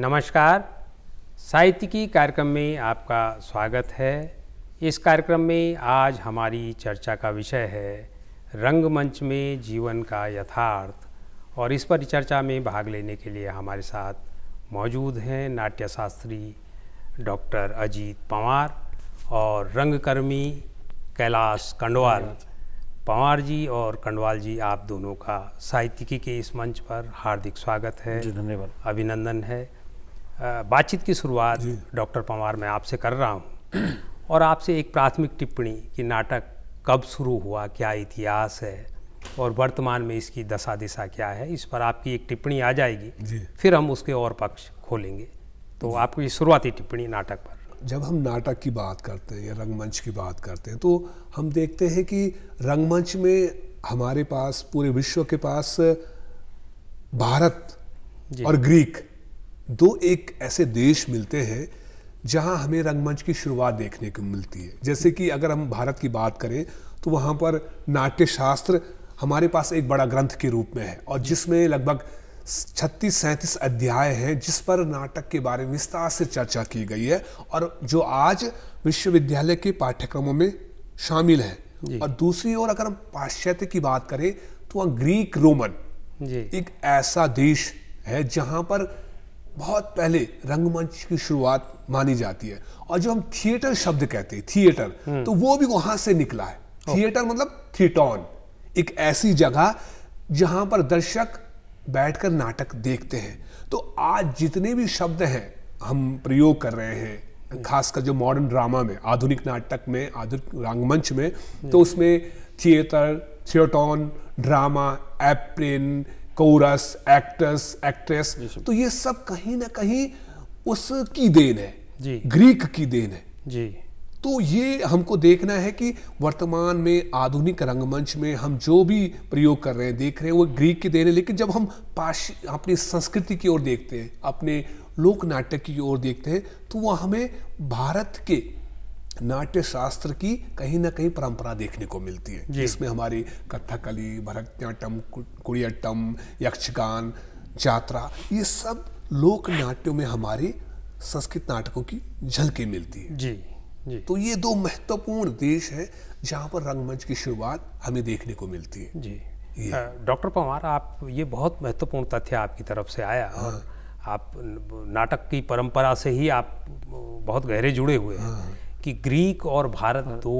नमस्कार साहित्य की कार्यक्रम में आपका स्वागत है इस कार्यक्रम में आज हमारी चर्चा का विषय है रंगमंच में जीवन का यथार्थ और इस पर चर्चा में भाग लेने के लिए हमारे साथ मौजूद हैं नाट्यशास्त्री डॉक्टर अजीत पंवार और रंगकर्मी कैलाश कंडवाल पंवार जी और कंडवाल जी आप दोनों का साहित्यिकी के इस मंच पर हार्दिक स्वागत है धन्यवाद अभिनंदन है बातचीत की शुरुआत डॉक्टर पंवार मैं आपसे कर रहा हूँ और आपसे एक प्राथमिक टिप्पणी कि नाटक कब शुरू हुआ क्या इतिहास है और वर्तमान में इसकी दशा दिशा क्या है इस पर आपकी एक टिप्पणी आ जाएगी फिर हम उसके और पक्ष खोलेंगे तो आपकी शुरुआती टिप्पणी नाटक पर जब हम नाटक की बात करते हैं या रंगमंच की बात करते हैं तो हम देखते हैं कि रंगमंच में हमारे पास पूरे विश्व के पास भारत और ग्रीक दो एक ऐसे देश मिलते हैं जहां हमें रंगमंच की शुरुआत देखने को मिलती है जैसे कि अगर हम भारत की बात करें तो वहां पर नाट्य शास्त्र हमारे पास एक बड़ा ग्रंथ के रूप में है और जिसमें लगभग छत्तीस सैंतीस अध्याय हैं जिस पर नाटक के बारे में विस्तार से चर्चा की गई है और जो आज विश्वविद्यालय के पाठ्यक्रमों में शामिल है और दूसरी ओर अगर हम पाश्चात्य की बात करें तो वहाँ ग्रीक रोमन एक ऐसा देश है जहां पर बहुत पहले रंगमंच की शुरुआत मानी जाती है और जो हम थिएटर शब्द कहते हैं थिएटर हम्म। तो वो भी वहां से निकला है थिएटर मतलब थिएटॉन एक ऐसी जगह जहां पर दर्शक बैठकर नाटक देखते हैं तो आज जितने भी शब्द हैं हम प्रयोग कर रहे हैं खासकर जो मॉडर्न ड्रामा में आधुनिक नाटक में आधुनिक रंगमंच में तो हम्म। उसमें थिएटर थिएटॉन drama apron chorus actors actress तो ये सब कहीं ना कहीं उसकी देन है जी ग्रीक की देन है जी तो ये हमको देखना है कि वर्तमान में आधुनिक रंगमंच में हम जो भी प्रयोग कर रहे हैं देख रहे हैं वो ग्रीक की देन है लेकिन जब हम पाश अपनी संस्कृति की ओर देखते हैं अपने लोक नाटक की ओर देखते हैं तो वह हमें भारत के नाट्य शास्त्र की कहीं ना कहीं परंपरा देखने को मिलती है जिसमें हमारी कथकली भरतनाट्यम कुड़ियाट्टम यक्षगान जात्रा ये सब लोक नाट्यों में हमारी संस्कृत नाटकों की झलके मिलती है जी जी तो ये दो महत्वपूर्ण देश हैं जहाँ पर रंगमंच की शुरुआत हमें देखने को मिलती है जी डॉक्टर पवार आप ये बहुत महत्वपूर्ण तथ्य आपकी तरफ से आया हाँ। आप नाटक की परंपरा से ही आप बहुत गहरे जुड़े हुए हैं हाँ। कि ग्रीक और भारत हाँ। दो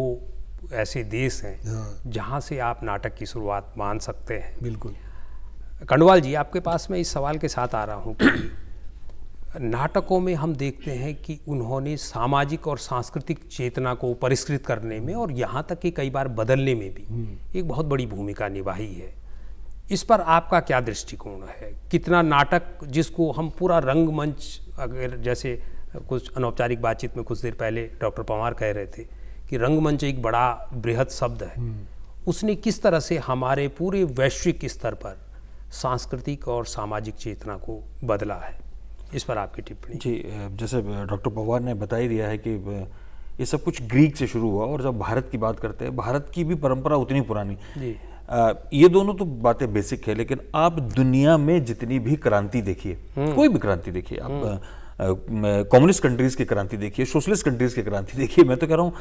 ऐसे देश हैं हाँ। जहाँ से आप नाटक की शुरुआत मान सकते हैं बिल्कुल कंडवाल जी आपके पास मैं इस सवाल के साथ आ रहा हूँ कि नाटकों में हम देखते हैं कि उन्होंने सामाजिक और सांस्कृतिक चेतना को परिष्कृत करने में और यहाँ तक कि कई बार बदलने में भी हम्म। एक बहुत बड़ी भूमिका निभाई है इस पर आपका क्या दृष्टिकोण है कितना नाटक जिसको हम पूरा रंगमंच अगर जैसे कुछ अनौपचारिक बातचीत में कुछ देर पहले डॉक्टर पवार कह रहे थे कि रंगमंच एक बड़ा बृहद शब्द है हम्म। उसने किस तरह से हमारे पूरे वैश्विक स्तर पर सांस्कृतिक और सामाजिक चेतना को बदला है इस पर आपकी टिप्पणी जी जैसे डॉक्टर पवार ने बता ही दिया है कि ये सब कुछ ग्रीक से शुरू हुआ और जब भारत की बात करते हैं भारत की भी परंपरा उतनी पुरानी जी आ, ये दोनों तो बातें बेसिक है लेकिन आप दुनिया में जितनी भी क्रांति देखिए हम्म। कोई भी क्रांति देखिए आप हम्म। कम्युनिस्ट कंट्रीज़ की क्रांति देखिए सोशलिस्ट कंट्रीज़ की क्रांति देखिए मैं तो कह रहा हूँ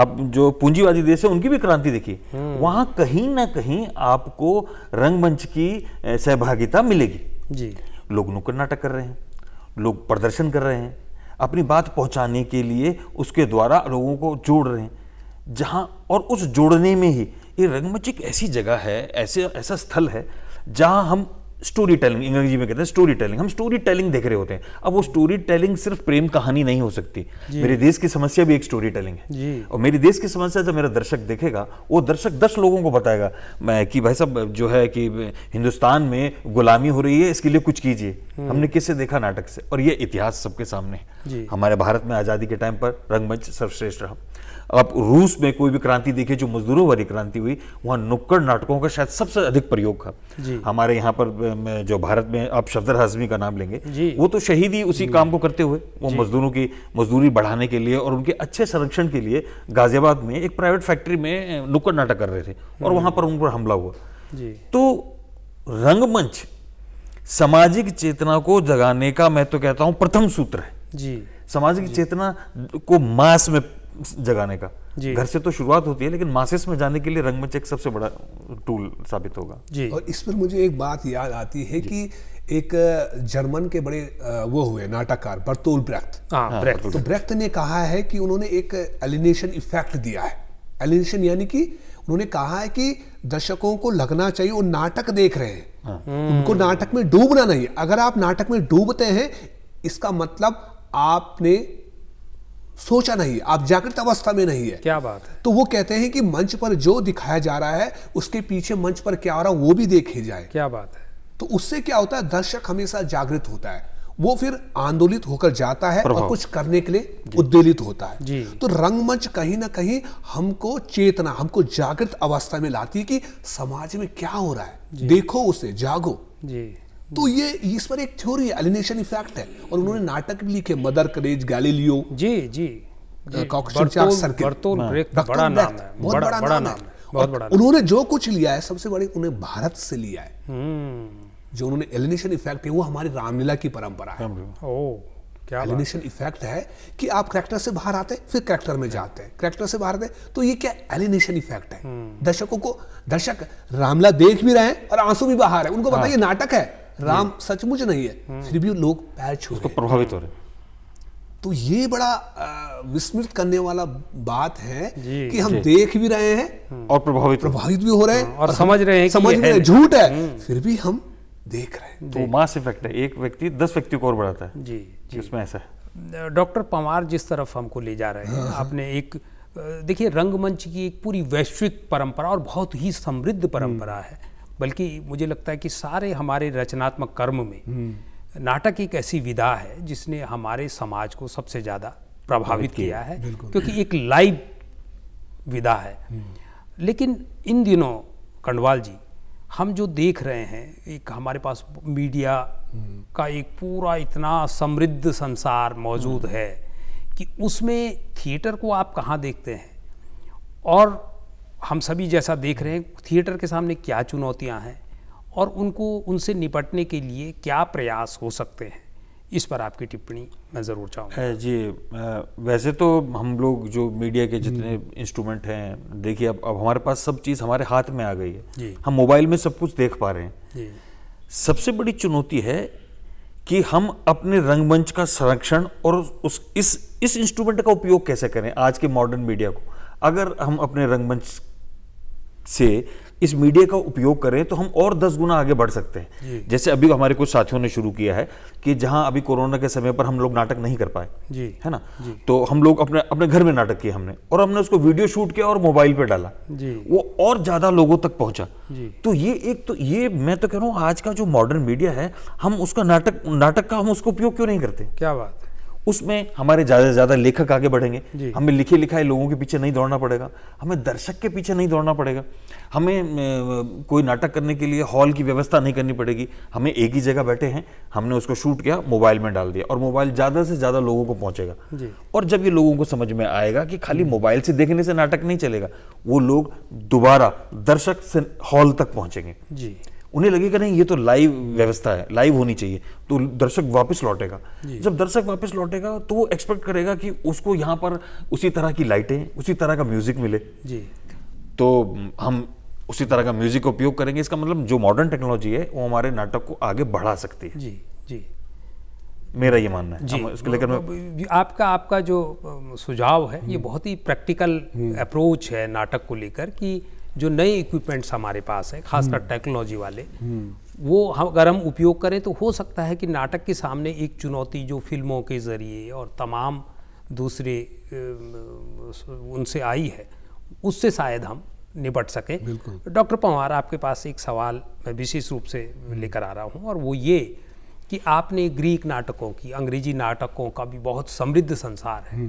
आप जो पूंजीवादी देश है उनकी भी क्रांति देखिए हम्म। वहां कहीं ना कहीं आपको रंगमंच की सहभागिता मिलेगी जी लोग नुक्कड़ नाटक कर रहे हैं लोग प्रदर्शन कर रहे हैं अपनी बात पहुंचाने के लिए उसके द्वारा लोगों को जोड़ रहे हैं जहां और उस जोड़ने में ही ये रंगमंच एक ऐसी जगह है ऐसे ऐसा स्थल है जहां हम स्टोरी टेलिंग अंग्रेजी में कहते हैं स्टोरी टेलिंग हम स्टोरी टेलिंग देख रहे होते हैं अब वो स्टोरी टेलिंग सिर्फ प्रेम कहानी नहीं हो सकती मेरे देश की समस्या भी एक स्टोरी टेलिंग है और मेरे देश की समस्या जब मेरा दर्शक देखेगा वो दर्शक दस लोगों को बताएगा मैं कि भाई साहब जो है कि हिंदुस्तान में गुलामी हो रही है इसके लिए कुछ कीजिए हम्म। हमने किससे देखा नाटक से और ये इतिहास सबके सामने हमारे भारत में आज़ादी के टाइम पर रंगमंच सर्वश्रेष्ठ रहा अब रूस में कोई भी क्रांति देखे जो मजदूरों वाली क्रांति हुई वहाँ नुक्कड़ नाटकों का शायद सबसे अधिक प्रयोग था हमारे यहाँ पर जो भारत में आप शफदर हाजमी का नाम लेंगे वो तो शहीद ही उसी काम को करते हुए वो मजदूरों की मजदूरी बढ़ाने के लिए और उनके अच्छे संरक्षण के लिए गाजियाबाद में एक प्राइवेट फैक्ट्री में नुक्कड़ नाटक कर रहे थे और वहाँ पर उन पर हमला हुआ तो रंगमंच सामाजिक चेतना को जगाने का मैं तो कहता हूं प्रथम सूत्र है जी सामाजिक चेतना को मास में जगाने का घर से तो शुरुआत होती है लेकिन मासेस में जाने के लिए रंगमंच एक सबसे बड़ा टूल साबित होगा जी और इस पर मुझे एक बात याद आती है कि एक जर्मन के बड़े वो हुए नाटककार बर्तोल ब्रेख्त हाँ, हाँ, तो ब्रेख्त ने कहा है कि उन्होंने एक एलिनेशन इफेक्ट दिया है एलिनेशन यानी कि उन्होंने कहा है कि दर्शकों को लगना चाहिए वो नाटक देख रहे हैं हाँ। उनको नाटक में डूबना नहीं अगर आप नाटक में डूबते हैं इसका मतलब आपने सोचा नहीं आप जागृत अवस्था में नहीं है क्या बात है तो वो कहते हैं कि मंच पर जो दिखाया जा रहा है उसके पीछे मंच पर क्या हो रहा है वो भी देखे जाए क्या बात है तो उससे क्या होता है दर्शक हमेशा जागृत होता है वो फिर आंदोलित होकर जाता है और कुछ करने के लिए उद्वेलित होता है तो रंगमंच कहीं ना कहीं हमको चेतना हमको जागृत अवस्था में लाती है कि समाज में क्या हो रहा है देखो उसे जागो जी तो ये इस पर एक थ्योरी एलिनेशन इफेक्ट है और उन्होंने नाटक भी लिखे मदर करेज गैलीलियो जी जी उन्होंने जो कुछ लिया है सबसे बड़ी उन्हें भारत से लिया है हम्म। जो उन्होंने एलिनेशन इफेक्ट है वो हमारी रामलीला की परंपरा है एलिनेशन इफेक्ट है कि आप करेक्टर से बाहर आते हैं फिर करेक्टर में जाते हैं करेक्टर से बाहर आते तो ये क्या एलिनेशन इफेक्ट है हम्म। दर्शकों को दर्शक रामला देख भी रहे हैं और आंसू भी बाहर है उनको ये हाँ। नाटक है राम सचमुच नहीं है हम्म। फिर भी लोग पैर छू उसको प्रभावित हो रहे तो ये बड़ा विस्मृत करने वाला बात है कि हम देख भी रहे हैं हम्म। और प्रभावित प्रभावित भी हो रहे हैं हम्म। और समझ रहे हैं समझ रहे हैं झूठ है फिर भी हम देख रहे हैं तो मास इफेक्ट है एक व्यक्ति दस व्यक्ति को और बढ़ाता है जी जी उसमें ऐसा है डॉक्टर पवार जिस तरफ हमको ले जा रहे हैं हाँ, हाँ। आपने एक देखिए रंगमंच की एक पूरी वैश्विक परंपरा और बहुत ही समृद्ध परंपरा है बल्कि मुझे लगता है कि सारे हमारे रचनात्मक कर्म में हम्म। नाटक एक ऐसी विधा है जिसने हमारे समाज को सबसे ज़्यादा प्रभावित किया है क्योंकि एक लाइव विधा है हम्म। लेकिन इन दिनों कंडवाल जी हम जो देख रहे हैं एक हमारे पास मीडिया हम्म। का एक पूरा इतना समृद्ध संसार मौजूद है कि उसमें थिएटर को आप कहाँ देखते हैं और हम सभी जैसा देख रहे हैं थिएटर के सामने क्या चुनौतियां हैं और उनको उनसे निपटने के लिए क्या प्रयास हो सकते हैं इस पर आपकी टिप्पणी मैं ज़रूर चाहूँगा जी वैसे तो हम लोग जो मीडिया के जितने हम्म। इंस्ट्रूमेंट हैं देखिए अब अब हमारे पास सब चीज़ हमारे हाथ में आ गई है हम मोबाइल में सब कुछ देख पा रहे हैं सबसे बड़ी चुनौती है कि हम अपने रंगमंच का संरक्षण और उस इस इस इंस्ट्रूमेंट का उपयोग कैसे करें आज के मॉडर्न मीडिया को अगर हम अपने रंगमंच से इस मीडिया का उपयोग करें तो हम और दस गुना आगे बढ़ सकते हैं जैसे अभी हमारे कुछ साथियों ने शुरू किया है कि जहां अभी कोरोना के समय पर हम लोग नाटक नहीं कर पाए जी है ना जी। तो हम लोग अपने अपने घर में नाटक किया हमने और हमने उसको वीडियो शूट किया और मोबाइल पे डाला जी। वो और ज़्यादा लोगों तक पहुंचा तो ये एक तो ये मैं तो कह रहा हूँ आज का जो मॉडर्न मीडिया है हम उसका नाटक नाटक का हम उसका उपयोग क्यों नहीं करते क्या बात है उसमें हमारे ज़्यादा से ज़्यादा लेखक आगे बढ़ेंगे हमें लिखे लिखाए लोगों के पीछे नहीं दौड़ना पड़ेगा हमें दर्शक के पीछे नहीं दौड़ना पड़ेगा हमें कोई नाटक करने के लिए हॉल की व्यवस्था नहीं करनी पड़ेगी हमें एक ही जगह बैठे हैं हमने उसको शूट किया मोबाइल में डाल दिया और मोबाइल ज़्यादा से ज़्यादा लोगों को पहुंचेगा और जब ये लोगों को समझ में आएगा कि खाली मोबाइल से देखने से नाटक नहीं चलेगा वो लोग दोबारा दर्शक से हॉल तक पहुंचेंगे जी उन्हें लगेगा नहीं ये तो लाइव व्यवस्था है लाइव होनी चाहिए तो दर्शक वापस लौटेगा जब दर्शक वापस लौटेगा तो वो एक्सपेक्ट करेगा कि उसको यहाँ पर उसी तरह की लाइटें उसी तरह का म्यूजिक मिले जी तो हम उसी तरह का म्यूजिक का उपयोग करेंगे इसका मतलब जो मॉडर्न टेक्नोलॉजी है वो हमारे नाटक को आगे बढ़ा सकती है जी जी मेरा ये मानना है जी इसके लेकर आपका आपका जो सुझाव है ये हम्म। बहुत ही प्रैक्टिकल हम्म। अप्रोच है नाटक को लेकर कि जो नए इक्विपमेंट्स हमारे पास है खासकर टेक्नोलॉजी हम्म। वाले हम्म। वो हम अगर हम उपयोग करें तो हो सकता है कि नाटक के सामने एक चुनौती जो फिल्मों के ज़रिए और तमाम दूसरे उनसे आई है उससे शायद हम निपट सकें डॉक्टर पंवार आपके पास एक सवाल मैं विशेष रूप से हम्म। लेकर आ रहा हूँ और वो ये कि आपने ग्रीक नाटकों की अंग्रेजी नाटकों का भी बहुत समृद्ध संसार है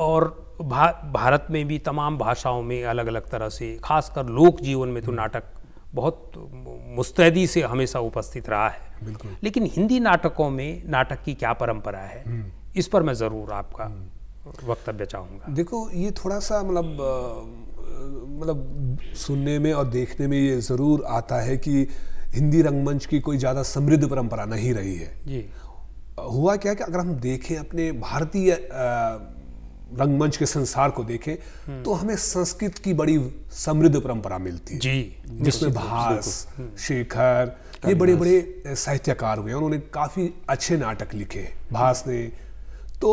और भा, भारत में भी तमाम भाषाओं में अलग अलग तरह से खासकर लोक जीवन में तो नाटक बहुत मुस्तैदी से हमेशा उपस्थित रहा है लेकिन हिंदी नाटकों में नाटक की क्या परंपरा है हम्म। इस पर मैं ज़रूर आपका हम्म। वक्तव्य चाहूँगा देखो ये थोड़ा सा मतलब मतलब सुनने में और देखने में ये ज़रूर आता है कि हिंदी रंगमंच की कोई ज़्यादा समृद्ध परंपरा नहीं रही है जी हुआ क्या कि अगर हम देखें अपने भारतीय रंगमंच के संसार को देखें तो हमें संस्कृत की बड़ी समृद्ध परंपरा मिलती है जी जिसमें भास हम्म। शेखर ये बड़े बड़े साहित्यकार हुए उन्होंने काफ़ी अच्छे नाटक लिखे हम्म। भास ने तो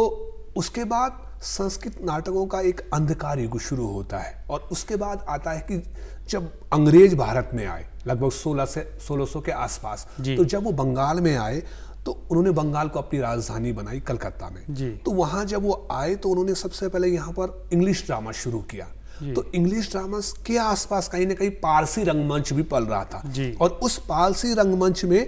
उसके बाद संस्कृत नाटकों का एक अंधकार युग शुरू होता है और उसके बाद आता है कि जब अंग्रेज भारत में आए लगभग 16 से 1600 के आसपास तो जब वो बंगाल में आए तो उन्होंने बंगाल को अपनी राजधानी बनाई कलकत्ता में तो वहां जब वो आए तो उन्होंने सबसे पहले यहाँ पर इंग्लिश ड्रामा शुरू किया तो इंग्लिश ड्रामा के आसपास कहीं ना कहीं पारसी रंगमंच भी पल रहा था और उस पारसी रंगमंच में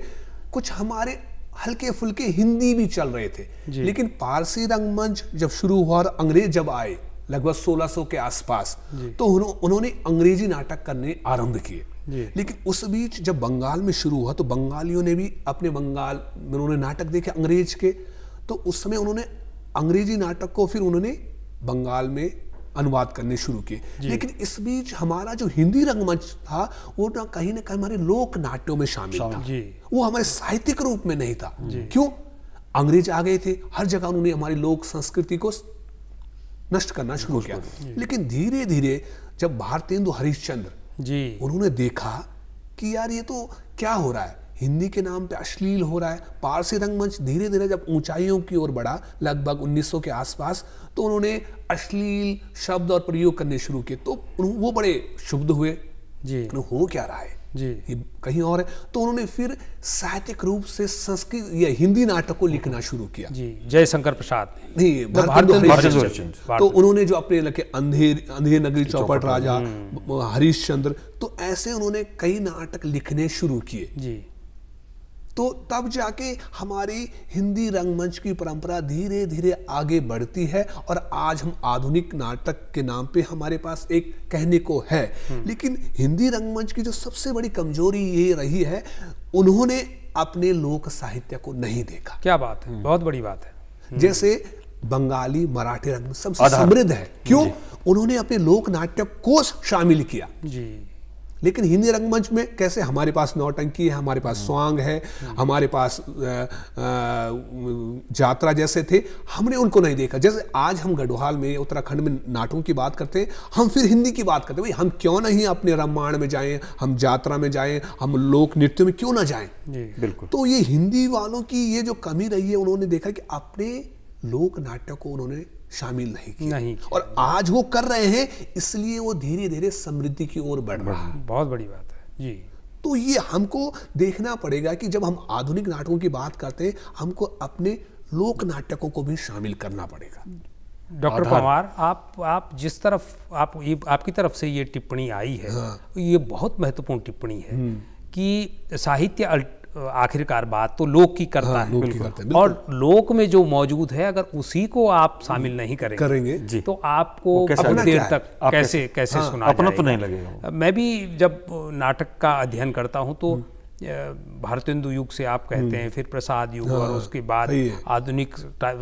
कुछ हमारे हल्के फुल्के हिंदी भी चल रहे थे लेकिन पारसी रंगमंच जब शुरू हुआ और अंग्रेज जब आए लगभग 1600 के आसपास तो उन्होंने अंग्रेजी नाटक करने आरंभ किए लेकिन उस बीच जब बंगाल में शुरू हुआ तो बंगालियों ने भी अपने बंगाल में उन्होंने नाटक देखे अंग्रेज के तो उस समय उन्होंने अंग्रेजी नाटक को फिर उन्होंने बंगाल में अनुवाद करने शुरू किए लेकिन इस बीच हमारा जो हिंदी रंगमंच था वो ना कहीं ना कहीं हमारे लोक नाट्यों में शामिल था वो हमारे साहित्यिक रूप में नहीं था क्यों अंग्रेज आ गए थे हर जगह उन्होंने हमारी लोक संस्कृति को नष्ट करना शुरू किया लेकिन धीरे धीरे जब भारतेंदु हरिश्चंद्र जी उन्होंने देखा कि यार ये तो क्या हो रहा है हिंदी के नाम पे अश्लील हो रहा है पारसी रंगमंच धीरे धीरे जब ऊंचाइयों की ओर बढ़ा लगभग 1900 के आसपास तो उन्होंने अश्लील शब्द और प्रयोग करने शुरू किए तो वो बड़े शुभ्ध हुए जी हो क्या रहा है जी कहीं और है तो उन्होंने फिर साहित्यिक रूप से संस्कृत या हिंदी नाटक को लिखना शुरू किया जी जयशंकर प्रसाद नहीं मतलब तो, तो उन्होंने जो अपने लगे अंधेर अंधेर नगरी चौपट राजा हरीश चंद्र तो ऐसे उन्होंने कई नाटक लिखने शुरू किए जी तो तब जाके हमारी हिंदी रंगमंच की परंपरा धीरे धीरे आगे बढ़ती है और आज हम आधुनिक नाटक के नाम पे हमारे पास एक कहने को है हम्म। लेकिन हिंदी रंगमंच की जो सबसे बड़ी कमजोरी ये रही है उन्होंने अपने लोक साहित्य को नहीं देखा क्या बात है हम्म। बहुत बड़ी बात है हम्म। जैसे बंगाली मराठी रंग सबसे समृद्ध है क्यों उन्होंने अपने लोक नाट्य कोष शामिल किया जी लेकिन हिंदी रंगमंच में कैसे हमारे पास नौटंकी है हमारे पास स्वांग है हमारे पास यात्रा जैसे थे हमने उनको नहीं देखा जैसे आज हम गढ़वाल में उत्तराखंड में नाटों की बात करते हैं हम फिर हिंदी की बात करते हैं भाई हम क्यों नहीं अपने रामायण में जाएं हम यात्रा में जाएं हम लोक नृत्य में क्यों ना जाएं तो बिल्कुल तो ये हिंदी वालों की ये जो कमी रही है उन्होंने देखा कि अपने लोक नाट्य को उन्होंने शामिल नहीं किया नहीं किया। और आज वो कर रहे हैं इसलिए वो धीरे धीरे समृद्धि की ओर बढ़ रहा है बहुत बड़ी बात है जी तो ये हमको देखना पड़ेगा कि जब हम आधुनिक नाटकों की बात करते हैं हमको अपने लोक नाटकों को भी शामिल करना पड़ेगा डॉक्टर पवार आप आप जिस तरफ आप ये आपकी तरफ से ये टिप्पणी आई है हाँ। ये बहुत महत्वपूर्ण टिप्पणी है हम्म। कि साहित्य आखिरकार बात तो लोक की करता हाँ, है लोक की करता है और लोक में जो मौजूद है अगर उसी को आप शामिल नहीं करेंगे करेंगे जी तो आपको देर तक कैसे कैसे हाँ, सुना अपना तो नहीं लगेगा मैं भी जब नाटक का अध्ययन करता हूँ तो हम्म। भारतेंदु युग से आप कहते हैं हम्म। फिर प्रसाद युग हाँ, और उसके बाद आधुनिक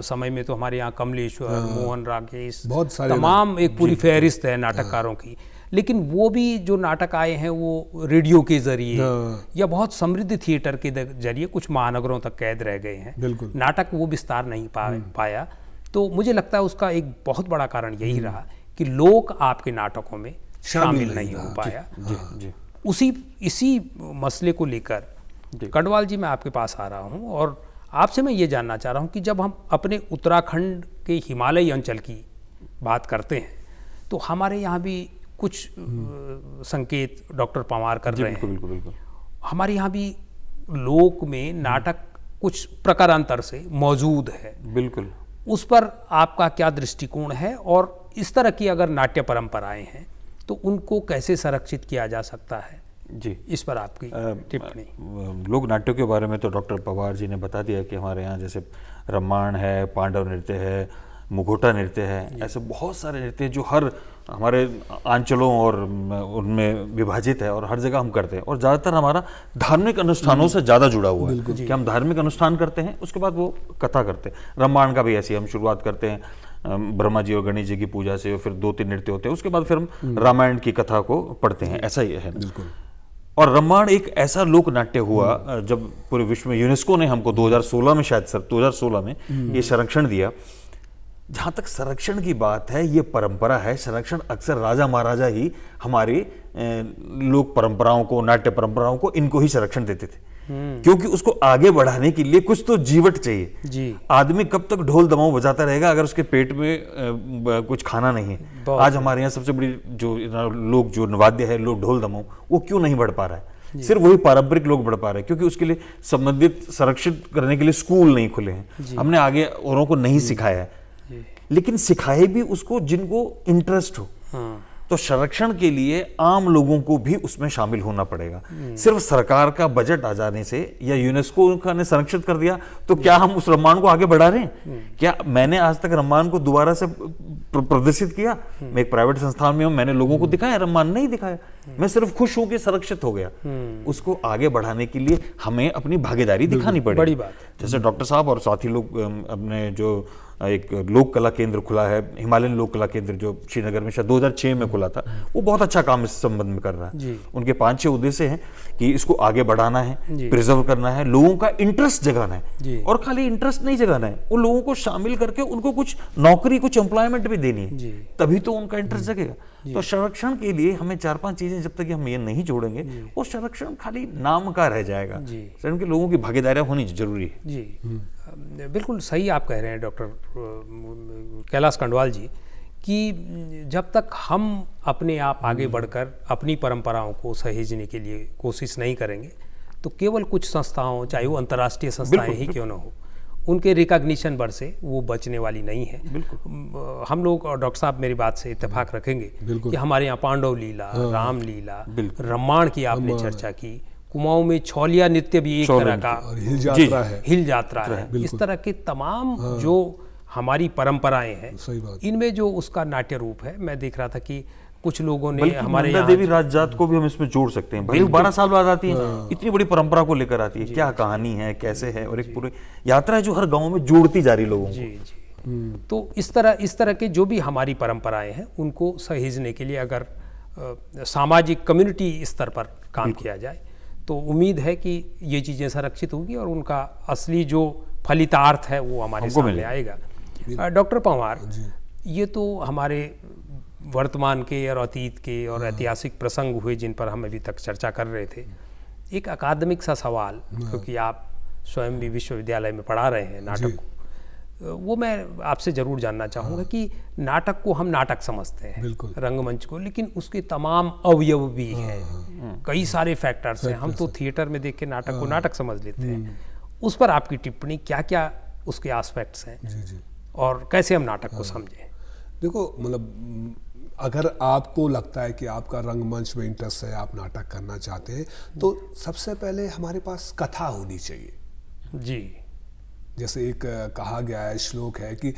समय में तो हमारे यहाँ कमलेश्वर हाँ। मोहन राकेश बहुत तमाम एक पूरी फहरिस्त है नाटककारों हाँ। की लेकिन वो भी जो नाटक आए हैं वो रेडियो के जरिए हाँ। या बहुत समृद्ध थिएटर के जरिए कुछ महानगरों तक कैद रह गए हैं बिल्कुल नाटक वो विस्तार नहीं पा हम्म। पाया तो मुझे लगता है उसका एक बहुत बड़ा कारण यही हम्म। रहा कि लोग आपके नाटकों में शामिल नहीं हो हाँ, पाया हाँ, उसी इसी मसले को लेकर कटवाल जी मैं आपके पास आ रहा हूँ और आपसे मैं ये जानना चाह रहा हूँ कि जब हम अपने उत्तराखंड के हिमालयी अंचल की बात करते हैं तो हमारे यहाँ भी कुछ संकेत डॉक्टर पवार कर रहे हैं बिल्कुल बिल्कुल हमारे यहाँ भी लोक में नाटक कुछ प्रकारांतर से मौजूद है बिल्कुल उस पर आपका क्या दृष्टिकोण है और इस तरह की अगर नाट्य परंपराएं हैं तो उनको कैसे संरक्षित किया जा सकता है जी इस पर आपकी टिप्पणी लोक नाट्यों के बारे में तो डॉक्टर पवार जी ने बता दिया कि हमारे यहाँ जैसे रम्माण है पांडव नृत्य है मुखोटा नृत्य है ऐसे बहुत सारे नृत्य जो हर हमारे आंचलों और उनमें विभाजित है और हर जगह हम करते हैं और ज़्यादातर हमारा धार्मिक अनुष्ठानों से ज़्यादा जुड़ा हुआ है कि हम धार्मिक अनुष्ठान करते हैं उसके बाद वो कथा करते हैं रामायण का भी ऐसी हम शुरुआत करते हैं ब्रह्मा जी और गणेश जी की पूजा से फिर दो तीन नृत्य होते हैं उसके बाद फिर हम हम्म। रामायण की कथा को पढ़ते हैं ऐसा ही है और रामायण एक ऐसा लोक नाट्य हुआ हम्म। जब पूरे विश्व में यूनेस्को ने हमको 2016 में शायद सर 2016 में हम्म। ये संरक्षण दिया जहाँ तक संरक्षण की बात है ये परंपरा है संरक्षण अक्सर राजा महाराजा ही हमारे लोक परंपराओं को नाट्य परंपराओं को इनको ही संरक्षण देते थे हम्म। क्योंकि उसको आगे बढ़ाने के लिए कुछ तो जीवट चाहिए जी। आदमी कब तक ढोल दबाव बजाता रहेगा अगर उसके पेट में कुछ खाना नहीं है आज हमारे यहाँ सबसे बड़ी जो लोग जो वाद्य है लोग ढोल दबाव वो क्यों नहीं बढ़ पा रहा है सिर्फ वही पारंपरिक लोग बढ़ पा रहे हैं क्योंकि उसके लिए संबंधित संरक्षित करने के लिए स्कूल नहीं खुले हैं हमने आगे औरों को नहीं सिखाया है लेकिन सिखाए भी उसको जिनको इंटरेस्ट हो हाँ। तो संरक्षण के लिए आम लोगों को भी उसमें शामिल होना पड़ेगा हम्म। सिर्फ सरकार का बजट आ जाने से या यूनेस्को का ने संरक्षित कर दिया तो क्या हम उस रमान को आगे बढ़ा रहे हैं हम्म। क्या मैंने आज तक रमान को दोबारा से प्रदर्शित किया हम्म। मैं एक प्राइवेट संस्थान में हूं मैंने लोगों को दिखाया रमान नहीं दिखाया मैं सिर्फ खुश हूं कि संरक्षित हो गया उसको आगे बढ़ाने के लिए हमें अपनी भागीदारी दिखानी पड़ेगी बड़ी बात जैसे डॉक्टर साहब और साथी लोग अपने जो एक लोक कला केंद्र खुला है हिमालयन लोक कला केंद्र जो श्रीनगर में शायद 2006 में खुला था वो बहुत अच्छा काम इस संबंध में कर रहा है उनके पांच छह उद्देश्य हैं कि इसको आगे बढ़ाना है प्रिजर्व करना है लोगों का इंटरेस्ट जगाना है और खाली इंटरेस्ट नहीं जगाना है उन लोगों को शामिल करके उनको कुछ नौकरी कुछ एम्प्लॉयमेंट भी देनी है तभी तो उनका इंटरेस्ट जगेगा तो संरक्षण के लिए हमें चार पांच चीजें जब तक हम ये नहीं जोड़ेंगे वो संरक्षण खाली नाम का रह जाएगा जी के लोगों की भागीदारी होनी जरूरी है जी हम्म। बिल्कुल सही आप कह रहे हैं डॉक्टर कैलाश कंडवाल जी कि जब तक हम अपने आप हम्म। आगे बढ़कर अपनी परंपराओं को सहेजने के लिए कोशिश नहीं करेंगे तो केवल कुछ संस्थाओं चाहे वो अंतर्राष्ट्रीय संस्थाएं ही क्यों ना हो उनके रिकॉग्निशन बढ़ से वो बचने वाली नहीं है हम लोग और डॉक्टर साहब मेरी बात से इतफाक रखेंगे कि हमारे यहाँ पांडव लीला हाँ। राम लीला रामायण की आपने चर्चा की कुमाऊं में छौलिया नृत्य भी एक तरह का हिल जात्रा है हिल जात्रा है इस तरह के तमाम हाँ। जो हमारी परंपराएं हैं इनमें जो उसका नाट्य रूप है मैं देख रहा था कि कुछ लोगों ने हमारे देवी राजजात को भी हम इसमें जोड़ सकते हैं भाई बारह साल बाद आती है हाँ। इतनी बड़ी परंपरा को लेकर आती है क्या कहानी है कैसे है और एक पूरी यात्रा है जो हर गाँव में जोड़ती जा रही लोगों को हम्म। तो इस तरह इस तरह के जो भी हमारी परंपराएं हैं उनको सहेजने के लिए अगर सामाजिक कम्युनिटी स्तर पर काम किया जाए तो उम्मीद है कि ये चीज़ें संरक्षित होगी और उनका असली जो फलितार्थ है वो हमारे सामने आएगा डॉक्टर पंवार ये तो हमारे वर्तमान के और अतीत के और हाँ। ऐतिहासिक प्रसंग हुए जिन पर हम अभी तक चर्चा कर रहे थे हाँ। एक अकादमिक सा सवाल हाँ। क्योंकि आप स्वयं भी विश्वविद्यालय में पढ़ा रहे हैं नाटक को वो मैं आपसे ज़रूर जानना चाहूँगा कि नाटक को हम नाटक समझते हैं रंगमंच को लेकिन उसके तमाम अवयव भी हैं हम्म। कई सारे फैक्टर्स हैं हम तो थिएटर में देख के नाटक को नाटक समझ लेते हैं हम्म। उस पर आपकी टिप्पणी क्या क्या उसके आस्पेक्ट्स हैं और कैसे हम नाटक को समझें देखो मतलब अगर आपको लगता है कि आपका रंगमंच में इंटरेस्ट है आप नाटक करना चाहते हैं तो सबसे पहले हमारे पास कथा होनी चाहिए जी जैसे एक कहा गया है श्लोक है कि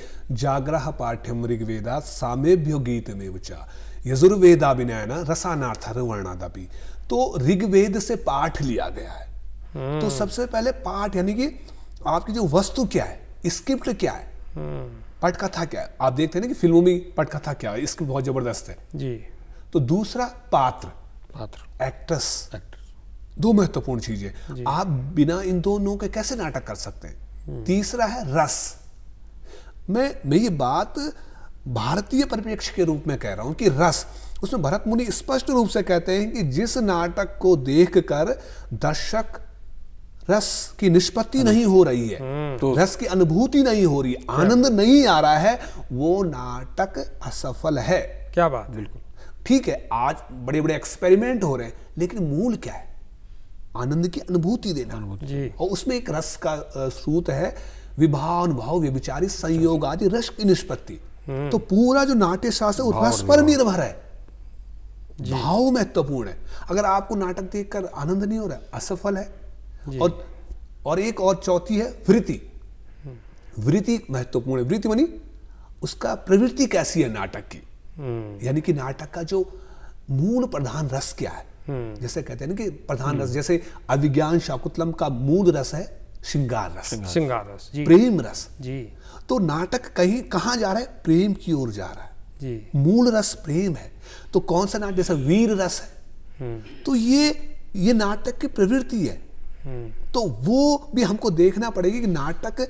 जागरह पाठ्यम ऋग्वेदा सामेभ्यो गीत में उचा यजुर्वेदा विनायना रसानार्थर वर्णादपि तो ऋग्वेद से पाठ लिया गया है तो हम्म। सबसे पहले पाठ यानी कि आपकी जो वस्तु क्या है स्क्रिप्ट क्या है हम्म। पटकथा क्या है आप देखते हैं ना कि फिल्मों में पटकथा क्या है इसकी बहुत जबरदस्त है जी तो दूसरा पात्र पात्र एक्ट्रेस एक्ट्रेस दो महत्वपूर्ण चीजें आप बिना इन दोनों के कैसे नाटक कर सकते हैं हम्म। तीसरा है रस मैं मैं ये बात भारतीय परिप्रेक्ष्य के रूप में कह रहा हूं कि रस उसमें भरत मुनि स्पष्ट रूप से कहते हैं कि जिस नाटक को देखकर दर्शक रस की निष्पत्ति नहीं हो रही है हम्म। तो रस की अनुभूति नहीं हो रही आनंद नहीं आ रहा है वो नाटक असफल है क्या बात बिल्कुल ठीक है आज बड़े बड़े एक्सपेरिमेंट हो रहे हैं लेकिन मूल क्या है आनंद की अनुभूति देना अनुभूति और उसमें एक रस का सूत है विभानुभाव व्यविचारी संयोग आदि रस की निष्पत्ति हम्म। तो पूरा जो नाट्य शास्त्र रस पर निर्भर है भाव महत्वपूर्ण है अगर आपको नाटक देखकर आनंद नहीं हो रहा असफल है और और एक और चौथी है वृत्ति वृत्ति महत्वपूर्ण है वृत्ति मनी उसका प्रवृत्ति कैसी है नाटक की हम्म। यानी कि नाटक का जो मूल प्रधान रस क्या है हम्म। जैसे कहते हैं ना कि प्रधान रस हम्म। जैसे अभिज्ञान शाकुतलम का मूल रस है श्रृंगार रस श्रृंगार रस जी प्रेम रस जी तो नाटक कहीं कहाँ जा रहा है प्रेम की ओर जा रहा है जी मूल रस प्रेम है तो कौन सा नाटक जैसा वीर रस है तो ये ये नाटक की प्रवृत्ति है हम्म। तो वो भी हमको देखना पड़ेगा कि नाटक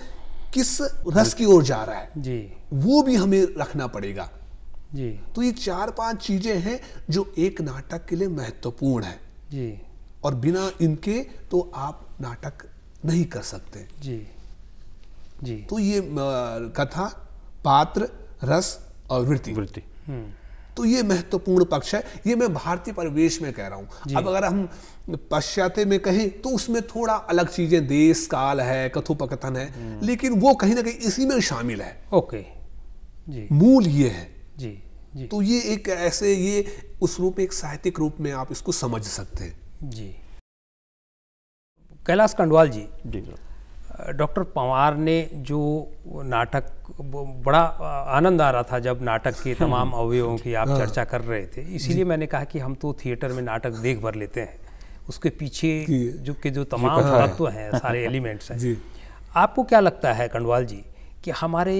किस रस की ओर जा रहा है जी वो भी हमें रखना पड़ेगा जी तो ये चार पांच चीजें हैं जो एक नाटक के लिए महत्वपूर्ण है जी और बिना इनके तो आप नाटक नहीं कर सकते जी जी तो ये कथा पात्र रस और वृत्ति वृत्ति हम्म। तो ये महत्वपूर्ण पक्ष है ये मैं भारतीय परिवेश में कह रहा हूँ अब अगर हम पाश्चात्य में कहें तो उसमें थोड़ा अलग चीजें देश काल है कथोपकथन है हम्म। लेकिन वो कहीं ना कहीं इसी में शामिल है ओके जी मूल ये है जी जी तो ये एक ऐसे ये उस रूप में एक साहित्यिक रूप में आप इसको समझ सकते हैं जी कैलाश कंडवाल जी जी डॉक्टर पवार ने जो नाटक बड़ा आनंद आ रहा था जब नाटक के हम्म। तमाम अवयवों की आप हाँ। चर्चा कर रहे थे इसीलिए मैंने कहा कि हम तो थिएटर में नाटक देख भर लेते हैं उसके पीछे जो के जो तमाम तत्व हैं सारे एलिमेंट्स हैं आपको क्या लगता है कंडवाल जी कि हमारे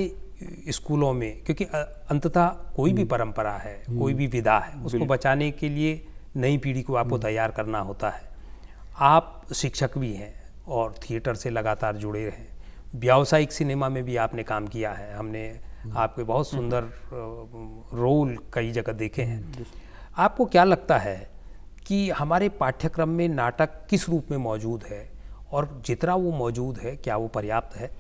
स्कूलों में क्योंकि अंततः कोई भी हम्म। परंपरा है हम्म। कोई भी विधा है उसको बचाने के लिए नई पीढ़ी को आपको तैयार करना होता है आप शिक्षक भी हैं और थिएटर से लगातार जुड़े हैं व्यावसायिक सिनेमा में भी आपने काम किया है हमने आपके बहुत हम्म। सुंदर रोल कई जगह देखे हैं आपको क्या लगता है कि हमारे पाठ्यक्रम में नाटक किस रूप में मौजूद है और जितना वो मौजूद है क्या वो पर्याप्त है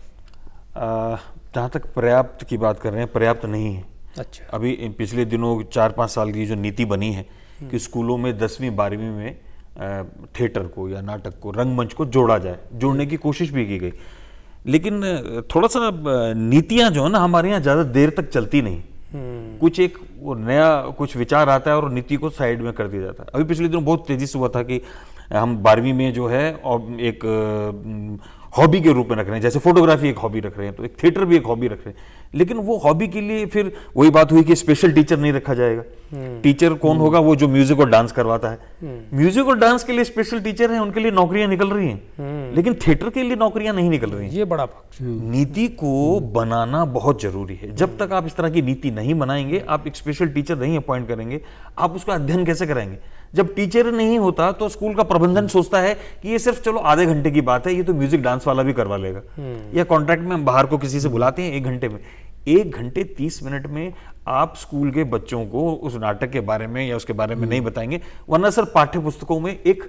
जहाँ तक पर्याप्त की बात कर रहे हैं पर्याप्त नहीं है अच्छा अभी पिछले दिनों चार पाँच साल की जो नीति बनी है हम्म। कि स्कूलों में दसवीं बारहवीं में थिएटर को या नाटक को रंगमंच को जोड़ा जाए जोड़ने की कोशिश भी की गई लेकिन थोड़ा सा नीतियाँ जो है ना हमारे यहाँ ज़्यादा देर तक चलती नहीं हम्म। कुछ एक वो नया कुछ विचार आता है और नीति को साइड में कर दिया जाता है अभी पिछले दिनों बहुत तेज़ी से हुआ था कि हम बारहवीं में जो है और एक हॉबी के रूप में रख रहे हैं जैसे फोटोग्राफी एक हॉबी रख रहे हैं तो एक थिएटर भी एक हॉबी रख रहे हैं लेकिन वो हॉबी के लिए फिर वही बात हुई कि स्पेशल टीचर नहीं रखा जाएगा टीचर हम्म। कौन हम्म। होगा वो जो म्यूजिक और डांस करवाता है म्यूजिक हम्म। और डांस के लिए स्पेशल टीचर है उनके लिए नौकरियां निकल रही हैं लेकिन थिएटर के लिए नौकरियां नहीं निकल रही ये बड़ा पक्ष नीति को बनाना बहुत जरूरी है जब तक आप इस तरह की नीति नहीं बनाएंगे आप एक स्पेशल टीचर नहीं अपॉइंट करेंगे आप उसका अध्ययन कैसे कराएंगे जब टीचर नहीं होता तो स्कूल का प्रबंधन सोचता है कि ये सिर्फ चलो आधे घंटे की बात है ये तो म्यूजिक डांस वाला भी करवा लेगा हम्म। या कॉन्ट्रैक्ट में हम बाहर को किसी से बुलाते हैं एक घंटे में एक घंटे तीस मिनट में आप स्कूल के बच्चों को उस नाटक के बारे में या उसके बारे में नहीं हम्म। बताएंगे वरना सर पाठ्य पुस्तकों में एक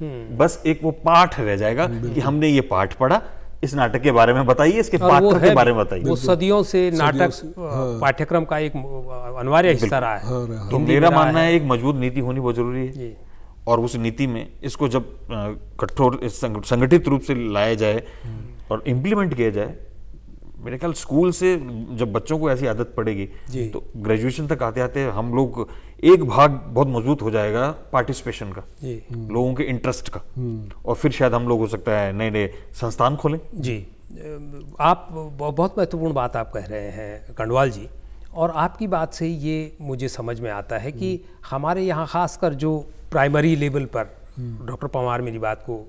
हम्म। बस एक वो पाठ रह जाएगा कि हमने ये पाठ पढ़ा इस नाटक के बारे में बताइए इसके पात्र के बारे में बताइए वो सदियों से नाटक हाँ। पाठ्यक्रम का एक अनिवार्य हिस्सा रहा है हाँ, हाँ। तो मेरा मानना है एक मजबूत नीति होनी बहुत जरूरी है और उस नीति में इसको जब कठोर संगठित रूप से लाया जाए हम्म। और इम्प्लीमेंट किया जाए मेरे ख्याल स्कूल से जब बच्चों को ऐसी आदत पड़ेगी तो ग्रेजुएशन तक आते आते हम लोग एक भाग बहुत मजबूत हो जाएगा पार्टिसिपेशन का लोगों के इंटरेस्ट का हम्म। और फिर शायद हम लोग हो सकता है नए नए संस्थान खोलें जी आप बहुत महत्वपूर्ण बात आप कह रहे हैं कंडवाल जी और आपकी बात से ये मुझे समझ में आता है कि हम्म। हमारे यहाँ खासकर जो प्राइमरी लेवल पर हम्म। डॉक्टर पंवार मेरी बात को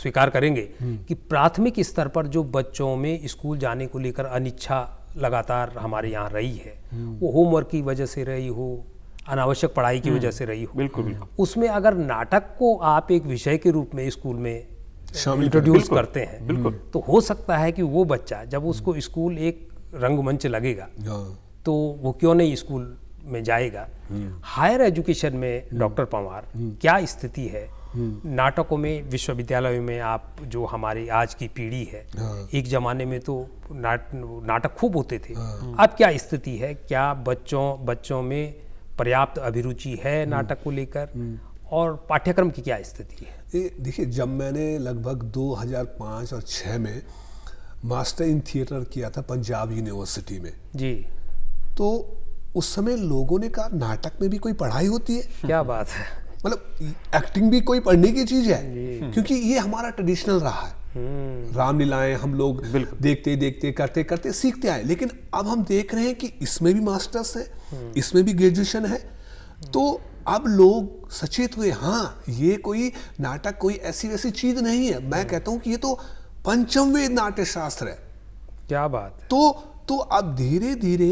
स्वीकार करेंगे कि प्राथमिक स्तर पर जो बच्चों में स्कूल जाने को लेकर अनिच्छा लगातार हमारे यहाँ रही है हम्म। वो होमवर्क की वजह से रही हो अनावश्यक पढ़ाई की हम्म। वजह से रही हो बिल्कुल उसमें अगर नाटक को आप एक विषय के रूप में स्कूल में इंट्रोड्यूस करते हैं बिल्कुल तो हो सकता है कि वो बच्चा जब उसको स्कूल हम्म। एक रंगमंच लगेगा हाँ। तो वो क्यों नहीं स्कूल में जाएगा हायर एजुकेशन में डॉक्टर पंवार क्या स्थिति है नाटकों में विश्वविद्यालयों में आप जो हमारी आज की पीढ़ी है हाँ। एक ज़माने में तो नाट नाटक खूब होते थे हाँ। अब क्या स्थिति है क्या बच्चों बच्चों में पर्याप्त अभिरुचि है हम्म। नाटक को लेकर हम्म। और पाठ्यक्रम की क्या स्थिति है देखिए जब मैंने लगभग 2005 और 6 में मास्टर इन थिएटर किया था पंजाब यूनिवर्सिटी में जी तो उस समय लोगों ने कहा नाटक में भी कोई पढ़ाई होती है क्या बात है मतलब एक्टिंग भी कोई पढ़ने की चीज है क्योंकि ये हमारा ट्रेडिशनल रहा है हम्म। रामलीलाएं हम लोग देखते देखते करते करते सीखते आए लेकिन अब हम देख रहे हैं कि इसमें भी मास्टर्स है हम्म। इसमें भी ग्रेजुएशन है तो अब लोग सचेत हुए हाँ ये कोई नाटक कोई ऐसी वैसी चीज नहीं है मैं हम्म। कहता हूं कि ये तो पंचम वेद नाट्य शास्त्र है क्या बात है? तो तो अब धीरे धीरे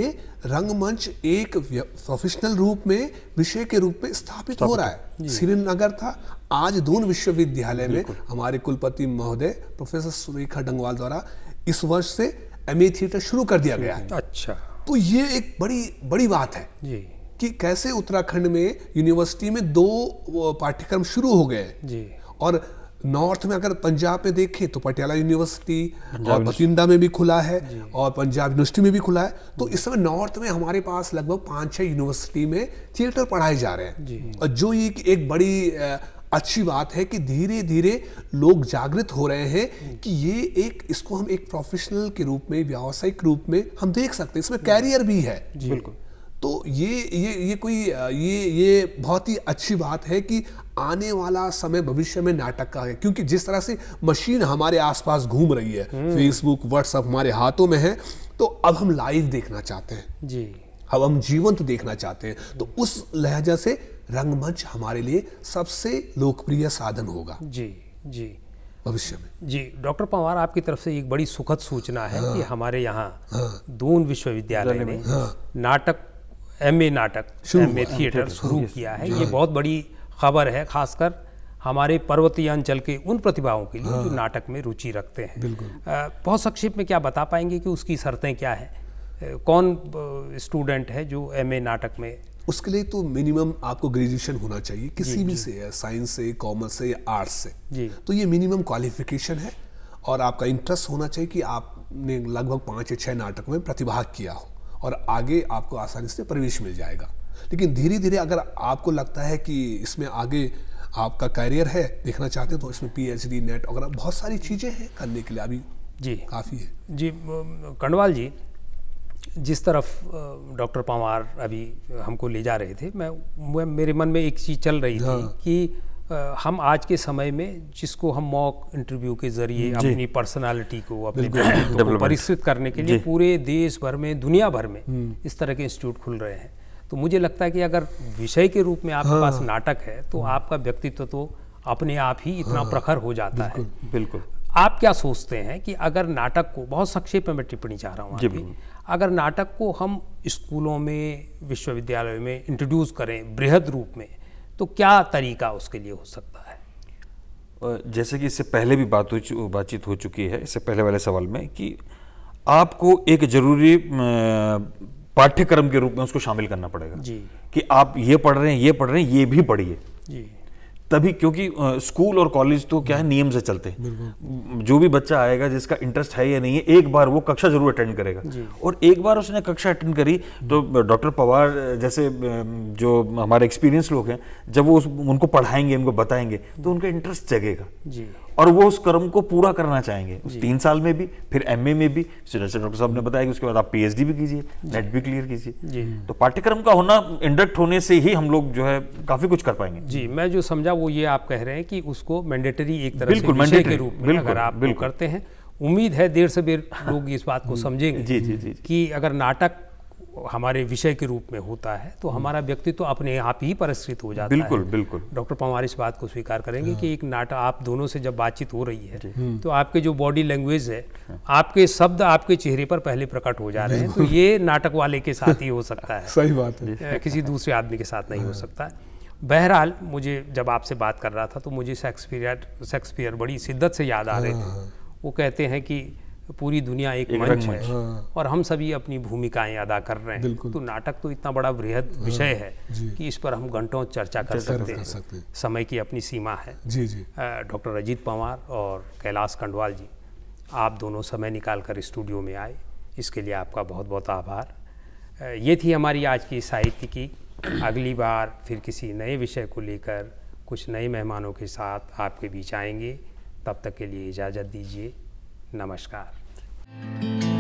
रंगमंच एक प्रोफेशनल रूप में विषय के रूप में स्थापित स्थापित हो रहा है श्रीनगर था आज दून विश्वविद्यालय में हमारे कुलपति महोदय प्रोफेसर सुरेखा डंगवाल द्वारा इस वर्ष से एम थिएटर शुरू कर दिया गया है अच्छा तो ये एक बड़ी बड़ी बात है कि कैसे उत्तराखंड में यूनिवर्सिटी में दो पाठ्यक्रम शुरू हो गए और नॉर्थ में अगर पंजाब में देखें तो पटियाला यूनिवर्सिटी और बठिंडा में भी खुला है और पंजाब यूनिवर्सिटी में भी खुला है तो इस समय नॉर्थ में हमारे पास लगभग पाँच छः यूनिवर्सिटी में थिएटर पढ़ाए जा रहे हैं और जो ये एक बड़ी अच्छी बात है कि धीरे धीरे लोग जागृत हो रहे हैं कि ये एक इसको हम एक प्रोफेशनल के रूप में व्यावसायिक रूप में हम देख सकते हैं इसमें कैरियर भी है बिल्कुल तो ये ये ये कोई ये ये बहुत ही अच्छी बात है कि आने वाला समय भविष्य में नाटक का है क्योंकि जिस तरह से मशीन हमारे आसपास घूम रही है फेसबुक हम्म। व्हाट्सएप हमारे हाथों में है तो अब हम लाइव देखना चाहते हैं जी अब हम जीवंत तो देखना चाहते हैं तो उस लहजा से रंगमंच हमारे लिए सबसे लोकप्रिय साधन होगा जी जी भविष्य में जी डॉक्टर पवार आपकी तरफ से एक बड़ी सुखद सूचना है हाँ, कि हमारे यहाँ हाँ, दून विश्वविद्यालय ने हाँ, नाटक एमए नाटक एमए थिएटर शुरू किया है ये बहुत बड़ी खबर है खासकर हमारे पर्वतीय अंचल के उन प्रतिभाओं के लिए हाँ। जो नाटक में रुचि रखते हैं बिल्कुल बहुत संक्षिप्त में क्या बता पाएंगे कि उसकी शर्तें क्या है कौन स्टूडेंट है जो एम नाटक में उसके लिए तो मिनिमम आपको ग्रेजुएशन होना चाहिए किसी भी से साइंस से कॉमर्स से या आर्ट्स से जी. तो ये मिनिमम क्वालिफिकेशन है और आपका इंटरेस्ट होना चाहिए कि आपने लगभग पाँच या छः नाटक में प्रतिभाग किया हो और आगे आपको आसानी से प्रवेश मिल जाएगा लेकिन धीरे धीरे अगर आपको लगता है कि इसमें आगे आपका कैरियर है देखना चाहते हैं तो इसमें पीएचडी नेट वगैरह बहुत सारी चीज़ें हैं करने के लिए अभी जी काफ़ी है जी कंडवाल जी जिस तरफ डॉक्टर पंवार अभी हमको ले जा रहे थे मैं मेरे मन में एक चीज़ चल रही हाँ। थी कि हम आज के समय में जिसको हम मॉक इंटरव्यू के जरिए अपनी पर्सनालिटी को अपने परिष्कृत करने के लिए पूरे देश भर में दुनिया भर में हम्म। इस तरह के इंस्टीट्यूट खुल रहे हैं तो मुझे लगता है कि अगर विषय के रूप में आपके हाँ। पास नाटक है तो हाँ। आपका व्यक्तित्व तो अपने आप ही इतना हाँ। प्रखर हो जाता है बिल्कुल आप क्या सोचते हैं कि अगर नाटक को बहुत संक्षेप में मैं टिप्पणी चाह रहा हूँ आपकी अगर नाटक को हम स्कूलों में विश्वविद्यालय में इंट्रोड्यूस करें बृहद रूप में तो क्या तरीका उसके लिए हो सकता है जैसे कि इससे पहले भी बात हो बातचीत हो चुकी है इससे पहले वाले सवाल में कि आपको एक ज़रूरी पाठ्यक्रम के रूप में उसको शामिल करना पड़ेगा जी कि आप ये पढ़ रहे हैं ये पढ़ रहे हैं ये भी पढ़िए जी तभी क्योंकि स्कूल और कॉलेज तो क्या है नियम से चलते हैं जो भी बच्चा आएगा जिसका इंटरेस्ट है या नहीं है एक बार वो कक्षा जरूर अटेंड करेगा और एक बार उसने कक्षा अटेंड करी तो डॉक्टर पवार जैसे जो हमारे एक्सपीरियंस लोग हैं जब वो उनको पढ़ाएंगे उनको बताएंगे तो उनका इंटरेस्ट जगेगा और वो उस कर्म को पूरा करना चाहेंगे उस तीन साल में भी फिर एमए में भी जैसे डॉक्टर साहब ने बताया कि उसके बाद आप पीएचडी भी कीजिए नेट भी क्लियर कीजिए तो पाठ्यक्रम का होना इंडक्ट होने से ही हम लोग जो है काफी कुछ कर पाएंगे जी मैं जो समझा वो ये आप कह रहे हैं कि उसको मैंडेटरी एक तरह बिल्कुल के रूप में अगर आप करते हैं उम्मीद है देर से देर लोग इस बात को समझेंगे जी, जी, जी, कि अगर नाटक हमारे विषय के रूप में होता है तो हमारा हम्म। व्यक्तित्व तो अपने आप ही परिस्कृत हो जाता बिल्कुल, है बिल्कुल बिल्कुल डॉक्टर पंवार इस बात को स्वीकार करेंगे हाँ। कि एक नाटक आप दोनों से जब बातचीत हो रही है हम्म। तो आपके जो बॉडी लैंग्वेज है हाँ। आपके शब्द आपके चेहरे पर पहले प्रकट हो जा रहे हैं तो ये नाटक वाले के साथ ही हो सकता है सही बात है किसी दूसरे आदमी के साथ नहीं हो हाँ। सकता है बहरहाल मुझे जब आपसे बात कर रहा था तो मुझे शेक्सपियर शेक्सपियर बड़ी शिद्दत से याद आ रहे थे वो कहते हैं कि पूरी दुनिया एक, एक मंच है हाँ। और हम सभी अपनी भूमिकाएं अदा कर रहे हैं तो नाटक तो इतना बड़ा वृहद हाँ। विषय है कि इस पर हम घंटों चर्चा कर सकते हैं समय की अपनी सीमा है डॉक्टर अजीत पवार और कैलाश कंडवाल जी आप दोनों समय निकाल कर स्टूडियो में आए इसके लिए आपका बहुत बहुत आभार ये थी हमारी आज की साहित्य की अगली बार फिर किसी नए विषय को लेकर कुछ नए मेहमानों के साथ आपके बीच आएंगे तब तक के लिए इजाज़त दीजिए नमस्कार Thank you.